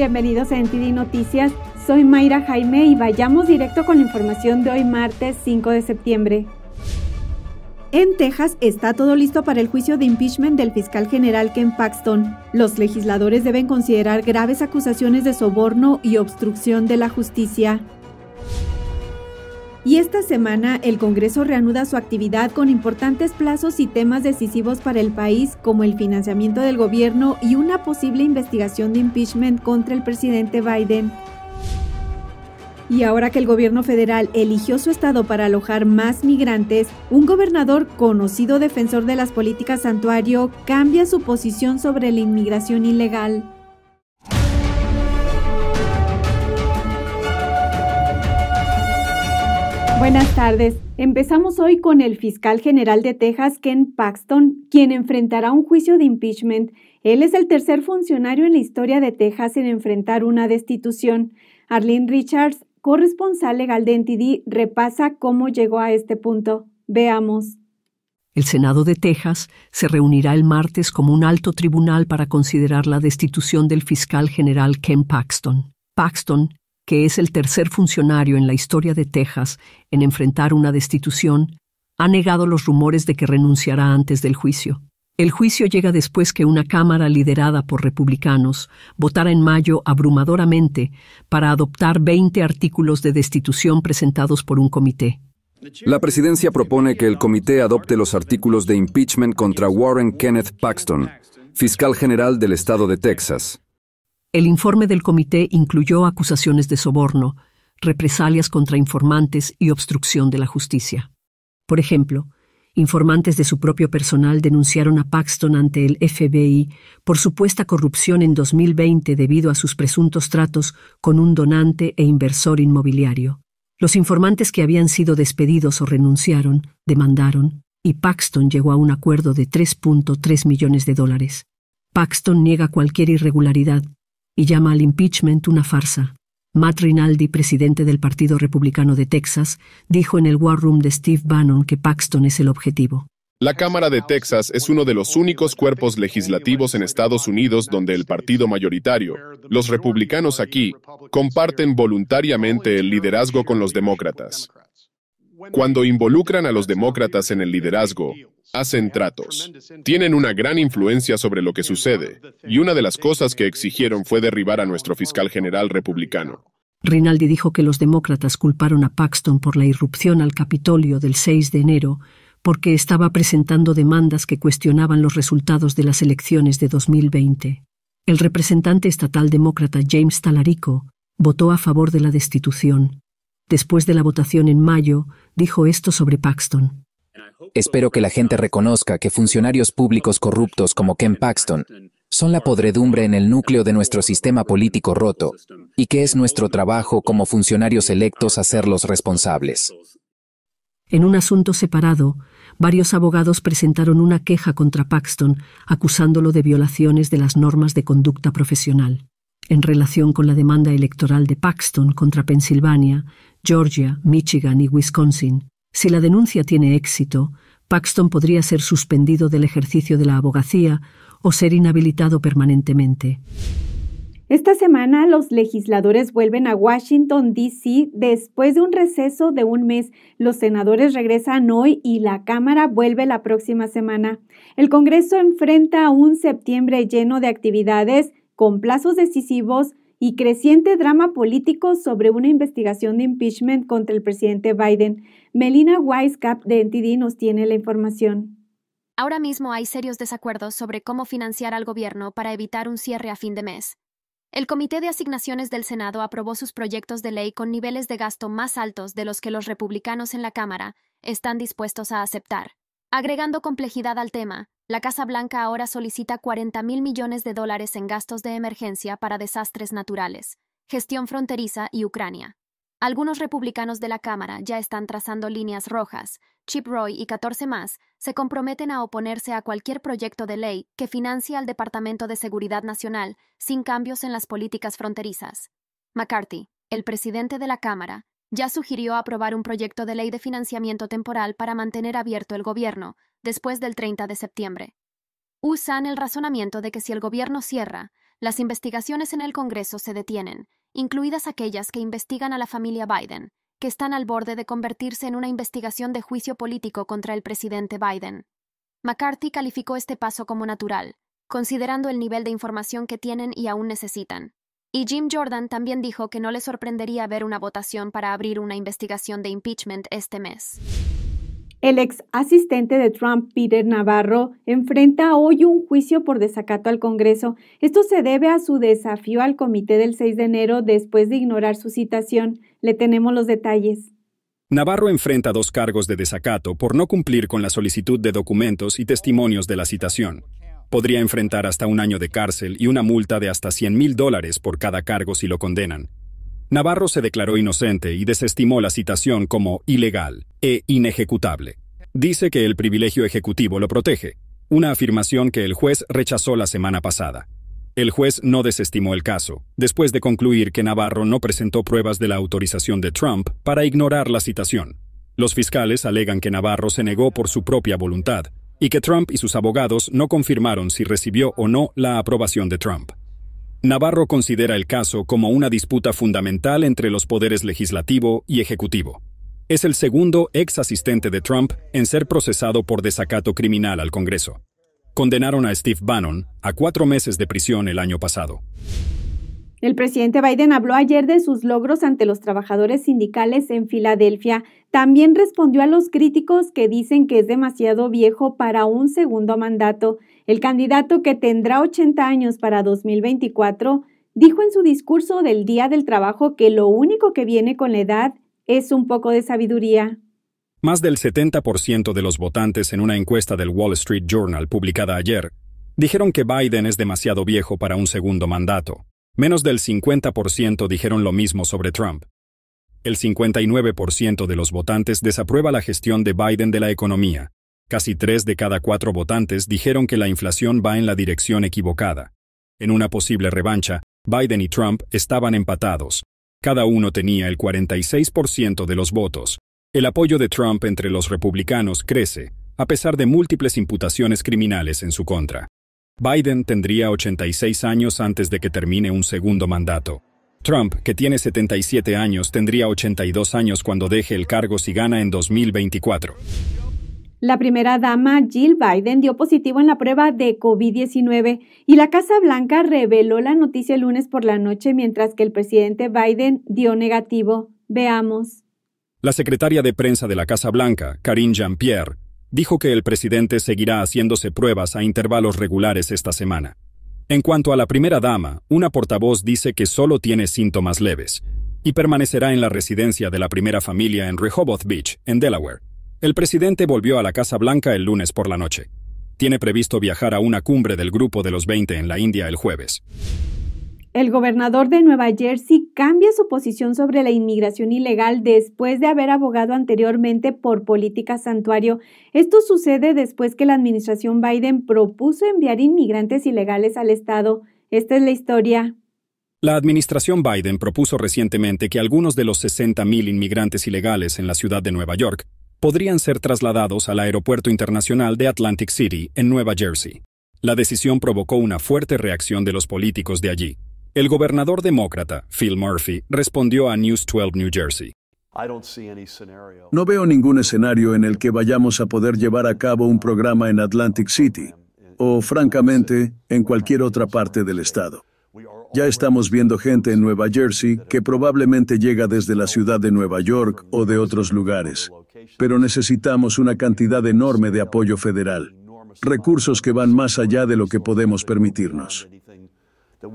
bienvenidos a NTD Noticias. Soy Mayra Jaime y vayamos directo con la información de hoy martes 5 de septiembre. En Texas está todo listo para el juicio de impeachment del fiscal general Ken Paxton. Los legisladores deben considerar graves acusaciones de soborno y obstrucción de la justicia. Y esta semana el Congreso reanuda su actividad con importantes plazos y temas decisivos para el país, como el financiamiento del gobierno y una posible investigación de impeachment contra el presidente Biden. Y ahora que el gobierno federal eligió su estado para alojar más migrantes, un gobernador conocido defensor de las políticas santuario cambia su posición sobre la inmigración ilegal. Buenas tardes. Empezamos hoy con el fiscal general de Texas, Ken Paxton, quien enfrentará un juicio de impeachment. Él es el tercer funcionario en la historia de Texas en enfrentar una destitución. Arlene Richards, corresponsal legal de NTD, repasa cómo llegó a este punto. Veamos. El Senado de Texas se reunirá el martes como un alto tribunal para considerar la destitución del fiscal general Ken Paxton. Paxton que es el tercer funcionario en la historia de Texas en enfrentar una destitución, ha negado los rumores de que renunciará antes del juicio. El juicio llega después que una Cámara liderada por republicanos votara en mayo abrumadoramente para adoptar 20 artículos de destitución presentados por un comité. La presidencia propone que el comité adopte los artículos de impeachment contra Warren Kenneth Paxton, fiscal general del estado de Texas. El informe del comité incluyó acusaciones de soborno, represalias contra informantes y obstrucción de la justicia. Por ejemplo, informantes de su propio personal denunciaron a Paxton ante el FBI por supuesta corrupción en 2020 debido a sus presuntos tratos con un donante e inversor inmobiliario. Los informantes que habían sido despedidos o renunciaron, demandaron, y Paxton llegó a un acuerdo de 3.3 millones de dólares. Paxton niega cualquier irregularidad y llama al impeachment una farsa. Matt Rinaldi, presidente del Partido Republicano de Texas, dijo en el War Room de Steve Bannon que Paxton es el objetivo. La Cámara de Texas es uno de los únicos cuerpos legislativos en Estados Unidos donde el partido mayoritario, los republicanos aquí, comparten voluntariamente el liderazgo con los demócratas. Cuando involucran a los demócratas en el liderazgo, hacen tratos. Tienen una gran influencia sobre lo que sucede, y una de las cosas que exigieron fue derribar a nuestro fiscal general republicano. Rinaldi dijo que los demócratas culparon a Paxton por la irrupción al Capitolio del 6 de enero porque estaba presentando demandas que cuestionaban los resultados de las elecciones de 2020. El representante estatal demócrata James Talarico votó a favor de la destitución. Después de la votación en mayo, dijo esto sobre Paxton. Espero que la gente reconozca que funcionarios públicos corruptos como Ken Paxton son la podredumbre en el núcleo de nuestro sistema político roto y que es nuestro trabajo como funcionarios electos hacerlos responsables. En un asunto separado, varios abogados presentaron una queja contra Paxton, acusándolo de violaciones de las normas de conducta profesional. En relación con la demanda electoral de Paxton contra Pensilvania, Georgia, Michigan y Wisconsin, si la denuncia tiene éxito, Paxton podría ser suspendido del ejercicio de la abogacía o ser inhabilitado permanentemente. Esta semana los legisladores vuelven a Washington, D.C. después de un receso de un mes. Los senadores regresan hoy y la Cámara vuelve la próxima semana. El Congreso enfrenta un septiembre lleno de actividades con plazos decisivos y creciente drama político sobre una investigación de impeachment contra el presidente Biden. Melina Wisecap de NTD nos tiene la información. Ahora mismo hay serios desacuerdos sobre cómo financiar al gobierno para evitar un cierre a fin de mes. El Comité de Asignaciones del Senado aprobó sus proyectos de ley con niveles de gasto más altos de los que los republicanos en la Cámara están dispuestos a aceptar. Agregando complejidad al tema, la Casa Blanca ahora solicita 40 mil millones de dólares en gastos de emergencia para desastres naturales, gestión fronteriza y Ucrania. Algunos republicanos de la Cámara ya están trazando líneas rojas. Chip Roy y 14 más se comprometen a oponerse a cualquier proyecto de ley que financie al Departamento de Seguridad Nacional sin cambios en las políticas fronterizas. McCarthy, el presidente de la Cámara, ya sugirió aprobar un proyecto de ley de financiamiento temporal para mantener abierto el gobierno, después del 30 de septiembre. Usan el razonamiento de que si el gobierno cierra, las investigaciones en el Congreso se detienen, incluidas aquellas que investigan a la familia Biden, que están al borde de convertirse en una investigación de juicio político contra el presidente Biden. McCarthy calificó este paso como natural, considerando el nivel de información que tienen y aún necesitan. Y Jim Jordan también dijo que no le sorprendería ver una votación para abrir una investigación de impeachment este mes. El ex asistente de Trump, Peter Navarro, enfrenta hoy un juicio por desacato al Congreso. Esto se debe a su desafío al comité del 6 de enero después de ignorar su citación. Le tenemos los detalles. Navarro enfrenta dos cargos de desacato por no cumplir con la solicitud de documentos y testimonios de la citación podría enfrentar hasta un año de cárcel y una multa de hasta 100 mil dólares por cada cargo si lo condenan. Navarro se declaró inocente y desestimó la citación como ilegal e inejecutable. Dice que el privilegio ejecutivo lo protege, una afirmación que el juez rechazó la semana pasada. El juez no desestimó el caso, después de concluir que Navarro no presentó pruebas de la autorización de Trump para ignorar la citación. Los fiscales alegan que Navarro se negó por su propia voluntad, y que Trump y sus abogados no confirmaron si recibió o no la aprobación de Trump. Navarro considera el caso como una disputa fundamental entre los poderes legislativo y ejecutivo. Es el segundo ex asistente de Trump en ser procesado por desacato criminal al Congreso. Condenaron a Steve Bannon a cuatro meses de prisión el año pasado. El presidente Biden habló ayer de sus logros ante los trabajadores sindicales en Filadelfia. También respondió a los críticos que dicen que es demasiado viejo para un segundo mandato. El candidato que tendrá 80 años para 2024 dijo en su discurso del Día del Trabajo que lo único que viene con la edad es un poco de sabiduría. Más del 70% de los votantes en una encuesta del Wall Street Journal publicada ayer dijeron que Biden es demasiado viejo para un segundo mandato. Menos del 50% dijeron lo mismo sobre Trump. El 59% de los votantes desaprueba la gestión de Biden de la economía. Casi tres de cada cuatro votantes dijeron que la inflación va en la dirección equivocada. En una posible revancha, Biden y Trump estaban empatados. Cada uno tenía el 46% de los votos. El apoyo de Trump entre los republicanos crece, a pesar de múltiples imputaciones criminales en su contra. Biden tendría 86 años antes de que termine un segundo mandato. Trump, que tiene 77 años, tendría 82 años cuando deje el cargo si gana en 2024. La primera dama Jill Biden dio positivo en la prueba de COVID-19 y la Casa Blanca reveló la noticia el lunes por la noche mientras que el presidente Biden dio negativo. Veamos. La secretaria de prensa de la Casa Blanca, Karine Jean-Pierre, dijo que el presidente seguirá haciéndose pruebas a intervalos regulares esta semana. En cuanto a la primera dama, una portavoz dice que solo tiene síntomas leves y permanecerá en la residencia de la primera familia en Rehoboth Beach, en Delaware. El presidente volvió a la Casa Blanca el lunes por la noche. Tiene previsto viajar a una cumbre del Grupo de los 20 en la India el jueves. El gobernador de Nueva Jersey cambia su posición sobre la inmigración ilegal después de haber abogado anteriormente por política santuario. Esto sucede después que la administración Biden propuso enviar inmigrantes ilegales al estado. Esta es la historia. La administración Biden propuso recientemente que algunos de los 60.000 inmigrantes ilegales en la ciudad de Nueva York podrían ser trasladados al Aeropuerto Internacional de Atlantic City, en Nueva Jersey. La decisión provocó una fuerte reacción de los políticos de allí, el gobernador demócrata, Phil Murphy, respondió a News 12 New Jersey. No veo ningún escenario en el que vayamos a poder llevar a cabo un programa en Atlantic City o, francamente, en cualquier otra parte del estado. Ya estamos viendo gente en Nueva Jersey que probablemente llega desde la ciudad de Nueva York o de otros lugares, pero necesitamos una cantidad enorme de apoyo federal, recursos que van más allá de lo que podemos permitirnos that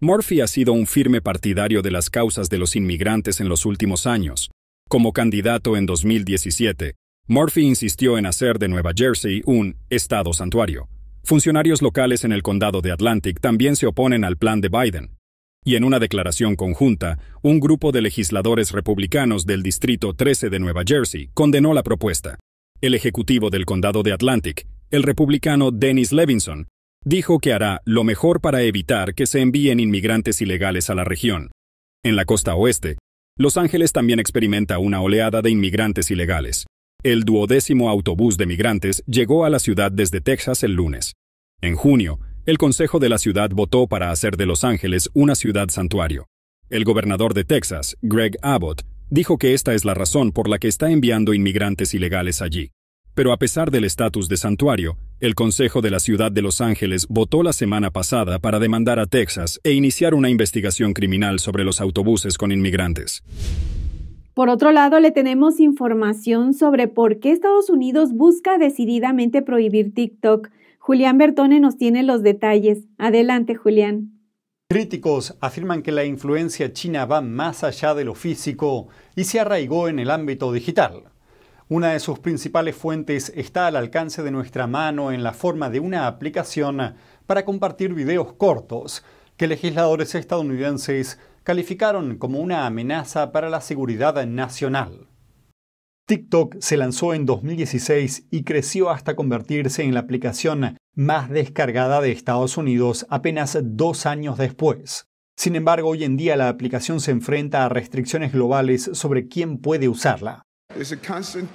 Murphy ha sido un firme partidario de las causas de los inmigrantes en los últimos años. Como candidato en 2017, Murphy insistió en hacer de Nueva Jersey un estado santuario. Funcionarios locales en el condado de Atlantic también se oponen al plan de Biden. Y en una declaración conjunta, un grupo de legisladores republicanos del Distrito 13 de Nueva Jersey condenó la propuesta. El ejecutivo del condado de Atlantic, el republicano Dennis Levinson, dijo que hará lo mejor para evitar que se envíen inmigrantes ilegales a la región. En la costa oeste, Los Ángeles también experimenta una oleada de inmigrantes ilegales. El duodécimo autobús de migrantes llegó a la ciudad desde Texas el lunes. En junio, el Consejo de la Ciudad votó para hacer de Los Ángeles una ciudad santuario. El gobernador de Texas, Greg Abbott, dijo que esta es la razón por la que está enviando inmigrantes ilegales allí pero a pesar del estatus de santuario, el Consejo de la Ciudad de Los Ángeles votó la semana pasada para demandar a Texas e iniciar una investigación criminal sobre los autobuses con inmigrantes. Por otro lado, le tenemos información sobre por qué Estados Unidos busca decididamente prohibir TikTok. Julián Bertone nos tiene los detalles. Adelante, Julián. Críticos afirman que la influencia china va más allá de lo físico y se arraigó en el ámbito digital. Una de sus principales fuentes está al alcance de nuestra mano en la forma de una aplicación para compartir videos cortos que legisladores estadounidenses calificaron como una amenaza para la seguridad nacional. TikTok se lanzó en 2016 y creció hasta convertirse en la aplicación más descargada de Estados Unidos apenas dos años después. Sin embargo, hoy en día la aplicación se enfrenta a restricciones globales sobre quién puede usarla a constant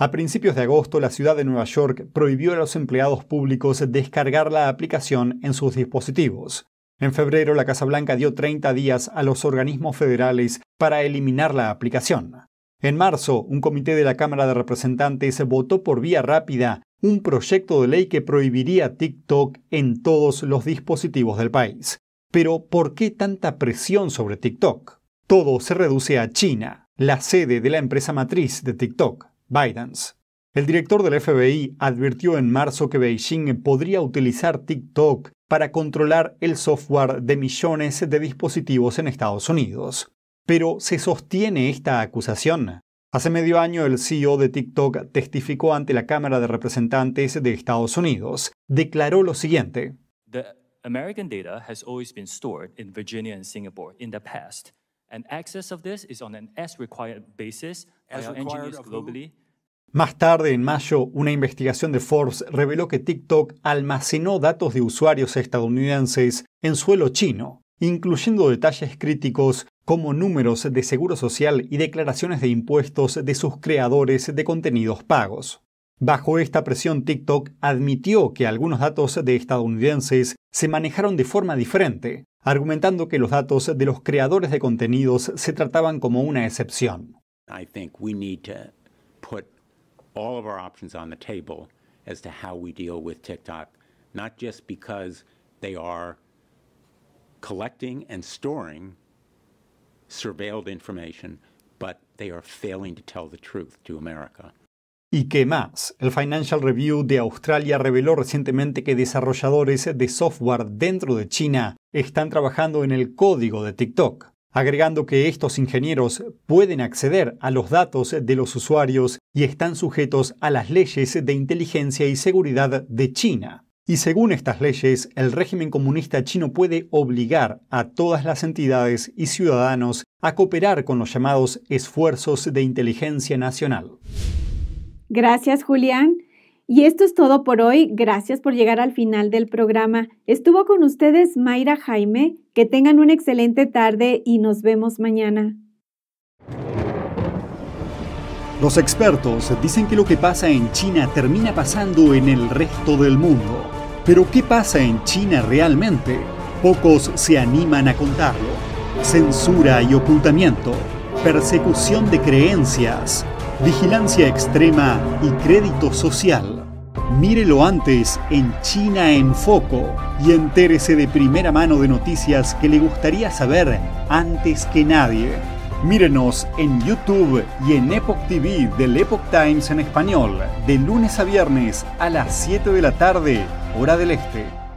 A principios de agosto, la ciudad de Nueva York prohibió a los empleados públicos descargar la aplicación en sus dispositivos. En febrero, la Casa Blanca dio 30 días a los organismos federales para eliminar la aplicación. En marzo, un comité de la Cámara de Representantes votó por vía rápida un proyecto de ley que prohibiría TikTok en todos los dispositivos del país. Pero ¿por qué tanta presión sobre TikTok? Todo se reduce a China, la sede de la empresa matriz de TikTok, ByteDance. El director del FBI advirtió en marzo que Beijing podría utilizar TikTok para controlar el software de millones de dispositivos en Estados Unidos. Pero ¿se sostiene esta acusación? Hace medio año el CEO de TikTok testificó ante la Cámara de Representantes de Estados Unidos. Declaró lo siguiente. American data has always been stored in Virginia and Singapore in the past, and access of this is on an required basis globally. Más tarde, en mayo, una investigación de Forbes reveló que TikTok almacenó datos de usuarios estadounidenses en suelo chino, incluyendo detalles críticos como números de seguro social y declaraciones de impuestos de sus creadores de contenidos pagos. Bajo esta presión, TikTok admitió que algunos datos de estadounidenses se manejaron de forma diferente, argumentando que los datos de los creadores de contenidos se trataban como una excepción. I think we need to put all of our options on the table as to TikTok, not just because they are collecting and ¿Y qué más? El Financial Review de Australia reveló recientemente que desarrolladores de software dentro de China están trabajando en el código de TikTok, agregando que estos ingenieros pueden acceder a los datos de los usuarios y están sujetos a las leyes de inteligencia y seguridad de China. Y según estas leyes, el régimen comunista chino puede obligar a todas las entidades y ciudadanos a cooperar con los llamados esfuerzos de inteligencia nacional. Gracias, Julián. Y esto es todo por hoy. Gracias por llegar al final del programa. Estuvo con ustedes Mayra Jaime. Que tengan una excelente tarde y nos vemos mañana. Los expertos dicen que lo que pasa en China termina pasando en el resto del mundo. Pero ¿qué pasa en China realmente? Pocos se animan a contarlo. Censura y ocultamiento, persecución de creencias, vigilancia extrema y crédito social. Mírelo antes en China en Foco y entérese de primera mano de noticias que le gustaría saber antes que nadie. Mírenos en YouTube y en Epoch TV del Epoch Times en español, de lunes a viernes a las 7 de la tarde hora del este.